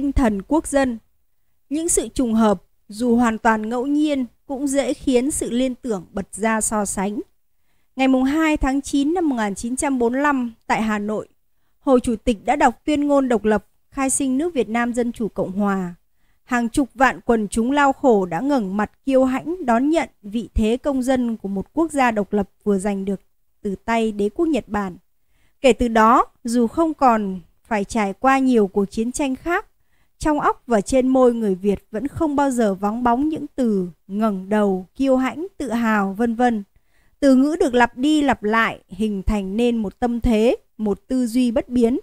tinh thần quốc dân. Những sự trùng hợp, dù hoàn toàn ngẫu nhiên, cũng dễ khiến sự liên tưởng bật ra so sánh. Ngày 2 tháng 9 năm 1945 tại Hà Nội, Hồ Chủ tịch đã đọc tuyên ngôn độc lập khai sinh nước Việt Nam Dân Chủ Cộng Hòa. Hàng chục vạn quần chúng lao khổ đã ngẩng mặt kiêu hãnh đón nhận vị thế công dân của một quốc gia độc lập vừa giành được từ tay đế quốc Nhật Bản. Kể từ đó, dù không còn phải trải qua nhiều cuộc chiến tranh khác, trong óc và trên môi người Việt vẫn không bao giờ vắng bóng những từ ngẩng đầu, kiêu hãnh, tự hào, vân vân. Từ ngữ được lặp đi lặp lại hình thành nên một tâm thế, một tư duy bất biến,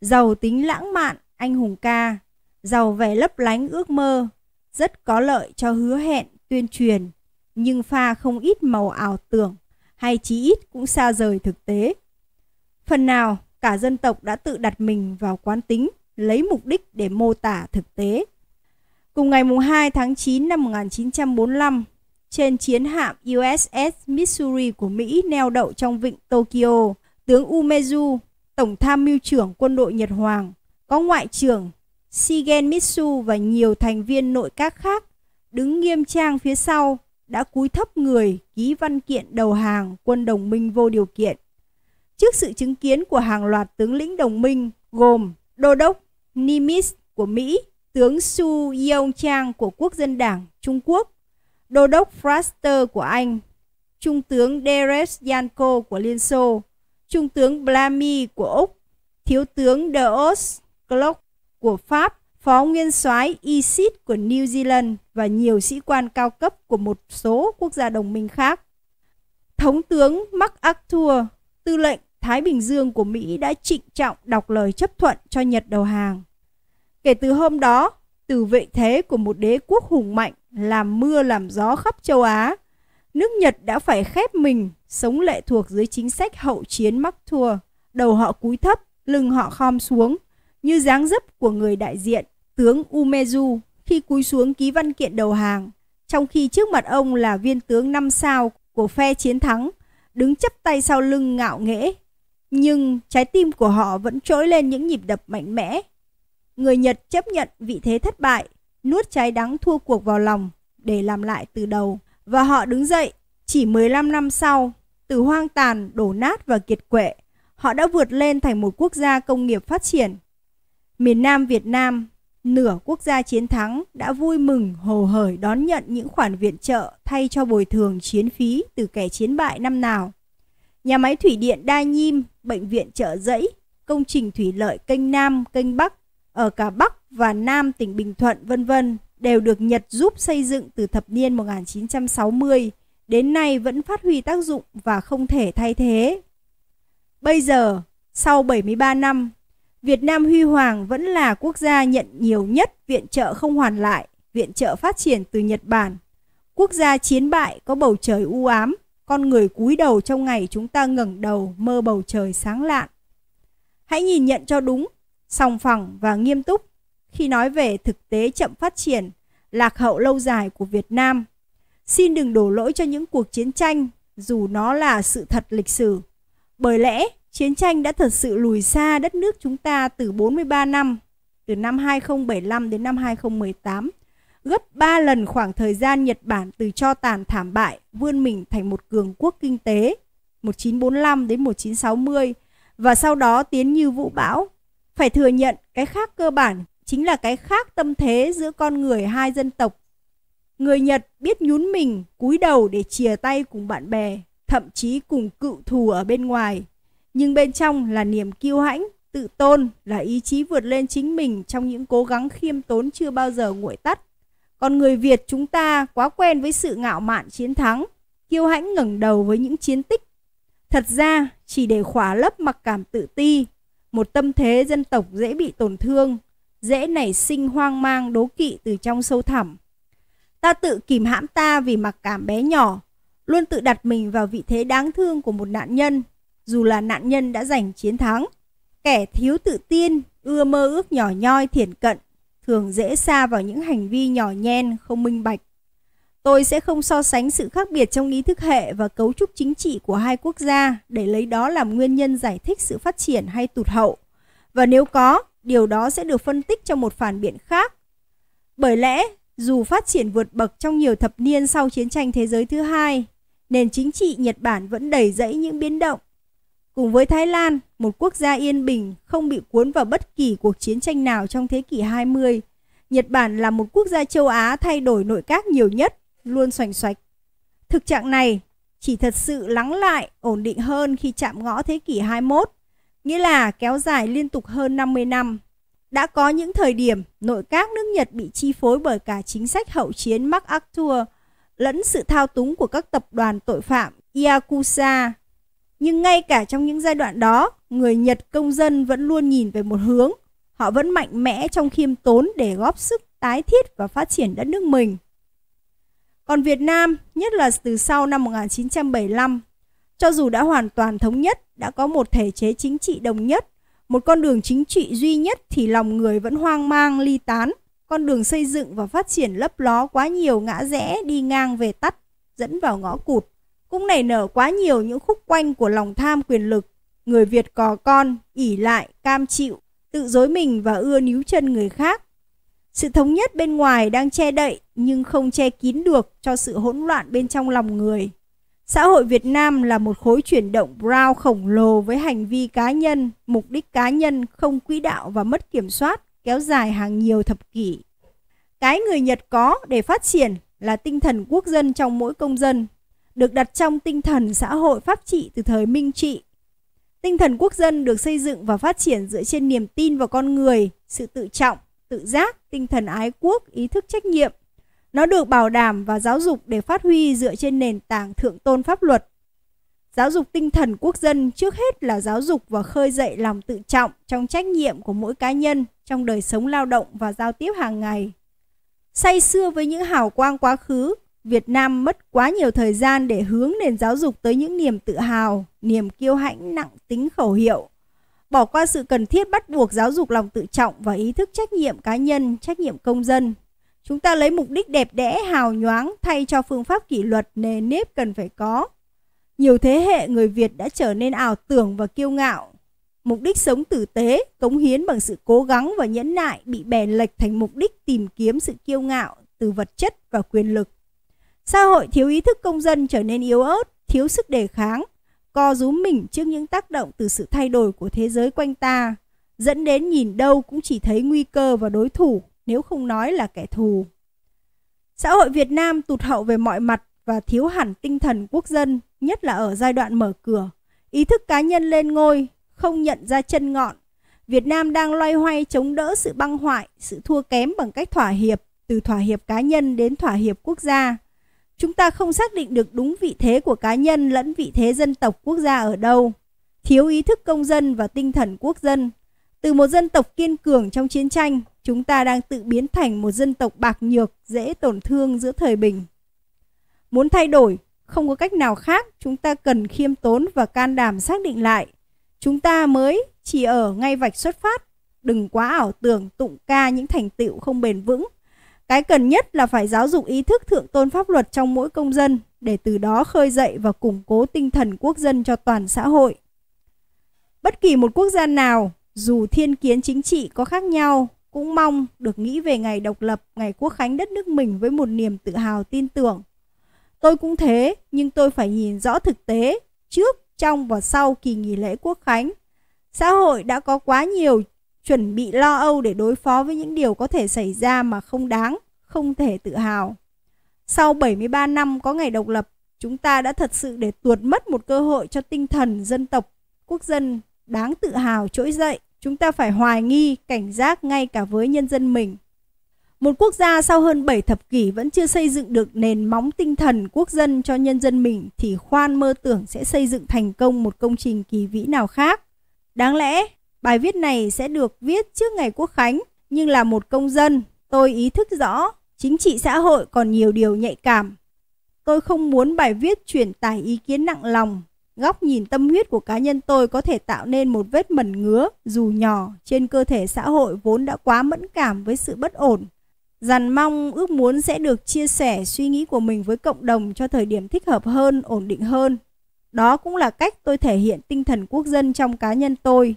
giàu tính lãng mạn, anh hùng ca, giàu vẻ lấp lánh ước mơ, rất có lợi cho hứa hẹn, tuyên truyền, nhưng pha không ít màu ảo tưởng hay chí ít cũng xa rời thực tế. Phần nào cả dân tộc đã tự đặt mình vào quán tính lấy mục đích để mô tả thực tế. Cùng ngày 2 tháng 9 năm 1945, trên chiến hạm USS Missouri của Mỹ neo đậu trong vịnh Tokyo, tướng Umezu, tổng tham mưu trưởng quân đội Nhật Hoàng, có ngoại trưởng Shigen Mitsu và nhiều thành viên nội các khác đứng nghiêm trang phía sau đã cúi thấp người ký văn kiện đầu hàng quân đồng minh vô điều kiện. Trước sự chứng kiến của hàng loạt tướng lĩnh đồng minh gồm Đô đốc Nimitz của Mỹ, tướng Su Yong Chang của Quốc dân Đảng Trung Quốc, đô đốc Fraster của Anh, trung tướng Derek Yanko của Liên Xô, trung tướng Blamy của Úc, thiếu tướng Deos Glock của Pháp, phó nguyên soái ISIS của New Zealand và nhiều sĩ quan cao cấp của một số quốc gia đồng minh khác. Thống tướng MacArthur, tư lệnh Thái Bình Dương của Mỹ đã trịnh trọng đọc lời chấp thuận cho Nhật đầu hàng. Kể từ hôm đó, từ vị thế của một đế quốc hùng mạnh làm mưa làm gió khắp châu Á, nước Nhật đã phải khép mình sống lệ thuộc dưới chính sách hậu chiến mắc thua, đầu họ cúi thấp, lưng họ khom xuống, như dáng dấp của người đại diện, tướng Umezu khi cúi xuống ký văn kiện đầu hàng, trong khi trước mặt ông là viên tướng năm sao của phe chiến thắng, đứng chắp tay sau lưng ngạo nghễ nhưng trái tim của họ vẫn trỗi lên những nhịp đập mạnh mẽ. Người Nhật chấp nhận vị thế thất bại, nuốt trái đắng thua cuộc vào lòng để làm lại từ đầu. Và họ đứng dậy, chỉ 15 năm sau, từ hoang tàn, đổ nát và kiệt quệ, họ đã vượt lên thành một quốc gia công nghiệp phát triển. Miền Nam Việt Nam, nửa quốc gia chiến thắng đã vui mừng hồ hởi đón nhận những khoản viện trợ thay cho bồi thường chiến phí từ kẻ chiến bại năm nào nhà máy thủy điện Đa Nhiêm, bệnh viện Chợ giấy, công trình thủy lợi kênh Nam, kênh Bắc ở cả Bắc và Nam tỉnh Bình Thuận vân vân đều được Nhật giúp xây dựng từ thập niên 1960 đến nay vẫn phát huy tác dụng và không thể thay thế. Bây giờ, sau 73 năm, Việt Nam huy hoàng vẫn là quốc gia nhận nhiều nhất viện trợ không hoàn lại, viện trợ phát triển từ Nhật Bản. Quốc gia chiến bại có bầu trời u ám con người cúi đầu trong ngày chúng ta ngẩng đầu mơ bầu trời sáng lạn. Hãy nhìn nhận cho đúng, song phẳng và nghiêm túc khi nói về thực tế chậm phát triển, lạc hậu lâu dài của Việt Nam. Xin đừng đổ lỗi cho những cuộc chiến tranh dù nó là sự thật lịch sử. Bởi lẽ, chiến tranh đã thật sự lùi xa đất nước chúng ta từ 43 năm, từ năm 2075 đến năm 2018 gấp 3 lần khoảng thời gian Nhật Bản từ cho tàn thảm bại vươn mình thành một cường quốc kinh tế 1945 đến 1960 và sau đó tiến như vũ bão. Phải thừa nhận cái khác cơ bản chính là cái khác tâm thế giữa con người hai dân tộc. Người Nhật biết nhún mình, cúi đầu để chìa tay cùng bạn bè, thậm chí cùng cựu thù ở bên ngoài. Nhưng bên trong là niềm kiêu hãnh, tự tôn, là ý chí vượt lên chính mình trong những cố gắng khiêm tốn chưa bao giờ nguội tắt. Còn người Việt chúng ta quá quen với sự ngạo mạn chiến thắng, kiêu hãnh ngẩng đầu với những chiến tích. Thật ra, chỉ để khỏa lấp mặc cảm tự ti, một tâm thế dân tộc dễ bị tổn thương, dễ nảy sinh hoang mang đố kỵ từ trong sâu thẳm. Ta tự kìm hãm ta vì mặc cảm bé nhỏ, luôn tự đặt mình vào vị thế đáng thương của một nạn nhân, dù là nạn nhân đã giành chiến thắng. Kẻ thiếu tự tin, ưa mơ ước nhỏ nhoi thiển cận thường dễ xa vào những hành vi nhỏ nhen, không minh bạch. Tôi sẽ không so sánh sự khác biệt trong ý thức hệ và cấu trúc chính trị của hai quốc gia để lấy đó làm nguyên nhân giải thích sự phát triển hay tụt hậu. Và nếu có, điều đó sẽ được phân tích trong một phản biện khác. Bởi lẽ, dù phát triển vượt bậc trong nhiều thập niên sau chiến tranh thế giới thứ hai, nền chính trị Nhật Bản vẫn đầy rẫy những biến động Cùng với Thái Lan, một quốc gia yên bình không bị cuốn vào bất kỳ cuộc chiến tranh nào trong thế kỷ 20, Nhật Bản là một quốc gia châu Á thay đổi nội các nhiều nhất, luôn xoành xoạch. Thực trạng này chỉ thật sự lắng lại, ổn định hơn khi chạm ngõ thế kỷ 21, nghĩa là kéo dài liên tục hơn 50 năm. Đã có những thời điểm nội các nước Nhật bị chi phối bởi cả chính sách hậu chiến MacArthur lẫn sự thao túng của các tập đoàn tội phạm Yakuza nhưng ngay cả trong những giai đoạn đó, người Nhật công dân vẫn luôn nhìn về một hướng. Họ vẫn mạnh mẽ trong khiêm tốn để góp sức tái thiết và phát triển đất nước mình. Còn Việt Nam, nhất là từ sau năm 1975, cho dù đã hoàn toàn thống nhất, đã có một thể chế chính trị đồng nhất, một con đường chính trị duy nhất thì lòng người vẫn hoang mang ly tán, con đường xây dựng và phát triển lấp ló quá nhiều ngã rẽ đi ngang về tắt, dẫn vào ngõ cụt cũng nảy nở quá nhiều những khúc quanh của lòng tham quyền lực. Người Việt cò con, ỉ lại, cam chịu, tự dối mình và ưa níu chân người khác. Sự thống nhất bên ngoài đang che đậy nhưng không che kín được cho sự hỗn loạn bên trong lòng người. Xã hội Việt Nam là một khối chuyển động brown khổng lồ với hành vi cá nhân, mục đích cá nhân không quỹ đạo và mất kiểm soát kéo dài hàng nhiều thập kỷ. Cái người Nhật có để phát triển là tinh thần quốc dân trong mỗi công dân được đặt trong tinh thần xã hội pháp trị từ thời Minh Trị. Tinh thần quốc dân được xây dựng và phát triển dựa trên niềm tin vào con người, sự tự trọng, tự giác, tinh thần ái quốc, ý thức trách nhiệm. Nó được bảo đảm và giáo dục để phát huy dựa trên nền tảng thượng tôn pháp luật. Giáo dục tinh thần quốc dân trước hết là giáo dục và khơi dậy lòng tự trọng trong trách nhiệm của mỗi cá nhân trong đời sống lao động và giao tiếp hàng ngày. Say xưa với những hào quang quá khứ, Việt Nam mất quá nhiều thời gian để hướng nền giáo dục tới những niềm tự hào, niềm kiêu hãnh nặng tính khẩu hiệu. Bỏ qua sự cần thiết bắt buộc giáo dục lòng tự trọng và ý thức trách nhiệm cá nhân, trách nhiệm công dân. Chúng ta lấy mục đích đẹp đẽ, hào nhoáng thay cho phương pháp kỷ luật nề nếp cần phải có. Nhiều thế hệ người Việt đã trở nên ảo tưởng và kiêu ngạo. Mục đích sống tử tế, cống hiến bằng sự cố gắng và nhẫn nại bị bè lệch thành mục đích tìm kiếm sự kiêu ngạo từ vật chất và quyền lực. Xã hội thiếu ý thức công dân trở nên yếu ớt, thiếu sức đề kháng, co rúm mình trước những tác động từ sự thay đổi của thế giới quanh ta, dẫn đến nhìn đâu cũng chỉ thấy nguy cơ và đối thủ nếu không nói là kẻ thù. Xã hội Việt Nam tụt hậu về mọi mặt và thiếu hẳn tinh thần quốc dân, nhất là ở giai đoạn mở cửa. Ý thức cá nhân lên ngôi, không nhận ra chân ngọn. Việt Nam đang loay hoay chống đỡ sự băng hoại, sự thua kém bằng cách thỏa hiệp, từ thỏa hiệp cá nhân đến thỏa hiệp quốc gia. Chúng ta không xác định được đúng vị thế của cá nhân lẫn vị thế dân tộc quốc gia ở đâu. Thiếu ý thức công dân và tinh thần quốc dân. Từ một dân tộc kiên cường trong chiến tranh, chúng ta đang tự biến thành một dân tộc bạc nhược, dễ tổn thương giữa thời bình. Muốn thay đổi, không có cách nào khác, chúng ta cần khiêm tốn và can đảm xác định lại. Chúng ta mới chỉ ở ngay vạch xuất phát, đừng quá ảo tưởng tụng ca những thành tựu không bền vững cái cần nhất là phải giáo dục ý thức thượng tôn pháp luật trong mỗi công dân để từ đó khơi dậy và củng cố tinh thần quốc dân cho toàn xã hội. Bất kỳ một quốc gia nào, dù thiên kiến chính trị có khác nhau, cũng mong được nghĩ về ngày độc lập, ngày quốc khánh đất nước mình với một niềm tự hào tin tưởng. Tôi cũng thế, nhưng tôi phải nhìn rõ thực tế trước, trong và sau kỳ nghỉ lễ quốc khánh. Xã hội đã có quá nhiều chuẩn bị lo âu để đối phó với những điều có thể xảy ra mà không đáng, không thể tự hào. Sau 73 năm có ngày độc lập, chúng ta đã thật sự để tuột mất một cơ hội cho tinh thần dân tộc, quốc dân đáng tự hào trỗi dậy. Chúng ta phải hoài nghi, cảnh giác ngay cả với nhân dân mình. Một quốc gia sau hơn 7 thập kỷ vẫn chưa xây dựng được nền móng tinh thần quốc dân cho nhân dân mình thì khoan mơ tưởng sẽ xây dựng thành công một công trình kỳ vĩ nào khác. Đáng lẽ Bài viết này sẽ được viết trước ngày Quốc Khánh, nhưng là một công dân, tôi ý thức rõ chính trị xã hội còn nhiều điều nhạy cảm. Tôi không muốn bài viết truyền tải ý kiến nặng lòng, góc nhìn tâm huyết của cá nhân tôi có thể tạo nên một vết mẩn ngứa dù nhỏ trên cơ thể xã hội vốn đã quá mẫn cảm với sự bất ổn. Dằn mong ước muốn sẽ được chia sẻ suy nghĩ của mình với cộng đồng cho thời điểm thích hợp hơn, ổn định hơn. Đó cũng là cách tôi thể hiện tinh thần quốc dân trong cá nhân tôi.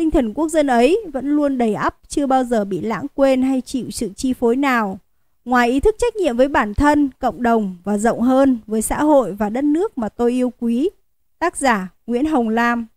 Tinh thần quốc dân ấy vẫn luôn đầy ắp, chưa bao giờ bị lãng quên hay chịu sự chi phối nào. Ngoài ý thức trách nhiệm với bản thân, cộng đồng và rộng hơn với xã hội và đất nước mà tôi yêu quý. Tác giả Nguyễn Hồng Lam